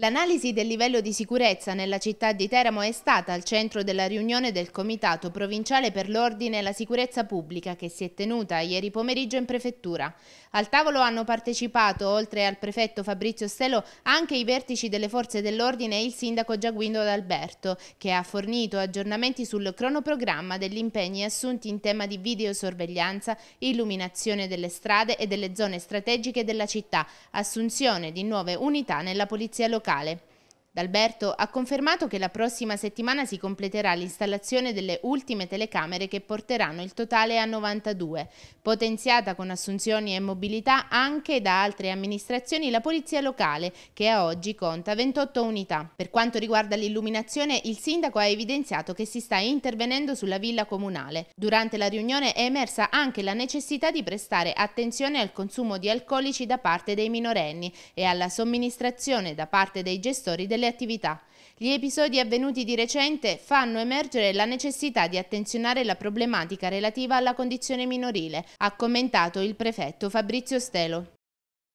L'analisi del livello di sicurezza nella città di Teramo è stata al centro della riunione del Comitato Provinciale per l'Ordine e la Sicurezza Pubblica che si è tenuta ieri pomeriggio in prefettura. Al tavolo hanno partecipato, oltre al prefetto Fabrizio Stelo, anche i vertici delle forze dell'ordine e il sindaco Giaguindo D'Alberto, che ha fornito aggiornamenti sul cronoprogramma degli impegni assunti in tema di videosorveglianza, illuminazione delle strade e delle zone strategiche della città, assunzione di nuove unità nella polizia locale locale. D'Alberto ha confermato che la prossima settimana si completerà l'installazione delle ultime telecamere che porteranno il totale a 92. Potenziata con assunzioni e mobilità anche da altre amministrazioni la polizia locale, che a oggi conta 28 unità. Per quanto riguarda l'illuminazione, il sindaco ha evidenziato che si sta intervenendo sulla villa comunale. Durante la riunione è emersa anche la necessità di prestare attenzione al consumo di alcolici da parte dei minorenni e alla somministrazione da parte dei gestori delle delle attività. Gli episodi avvenuti di recente fanno emergere la necessità di attenzionare la problematica relativa alla condizione minorile, ha commentato il prefetto Fabrizio Stelo.